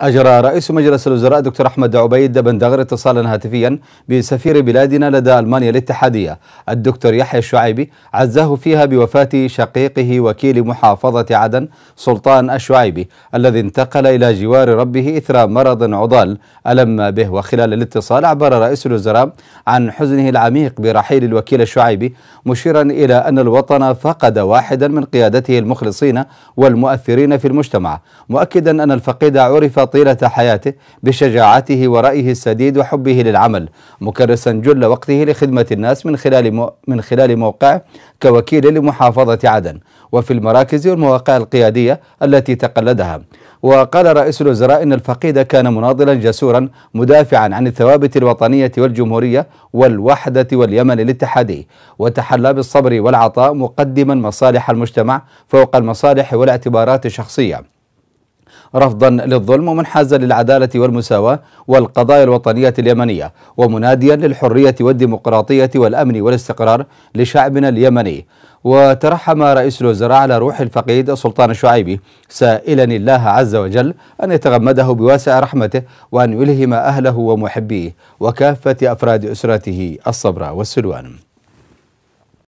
أجرى رئيس مجلس الوزراء دكتور أحمد عبيد بن دغر اتصالا هاتفيا بسفير بلادنا لدى ألمانيا الاتحادية الدكتور يحيى الشعيبي عزاه فيها بوفاة شقيقه وكيل محافظة عدن سلطان الشعيبي الذي انتقل إلى جوار ربه إثر مرض عضال ألم به وخلال الاتصال عبر رئيس الوزراء عن حزنه العميق برحيل الوكيل الشعيبي مشيرا إلى أن الوطن فقد واحدا من قيادته المخلصين والمؤثرين في المجتمع مؤكدا أن الفقيد عرف طيلة حياته بشجاعته ورأيه السديد وحبه للعمل مكرسا جل وقته لخدمة الناس من خلال من خلال موقعه كوكيل لمحافظة عدن وفي المراكز والمواقع القيادية التي تقلدها وقال رئيس الوزراء ان الفقيد كان مناضلا جسورا مدافعا عن الثوابت الوطنيه والجمهوريه والوحده واليمن الاتحادي وتحلى بالصبر والعطاء مقدما مصالح المجتمع فوق المصالح والاعتبارات الشخصيه رفضا للظلم ومنحازا للعدالة والمساواة والقضايا الوطنية اليمنية ومناديا للحرية والديمقراطية والأمن والاستقرار لشعبنا اليمني وترحم رئيس الوزراء على روح الفقيد سلطان الشعيبي سائلا الله عز وجل أن يتغمده بواسع رحمته وأن يلهم أهله ومحبيه وكافة أفراد أسرته الصبر والسلوان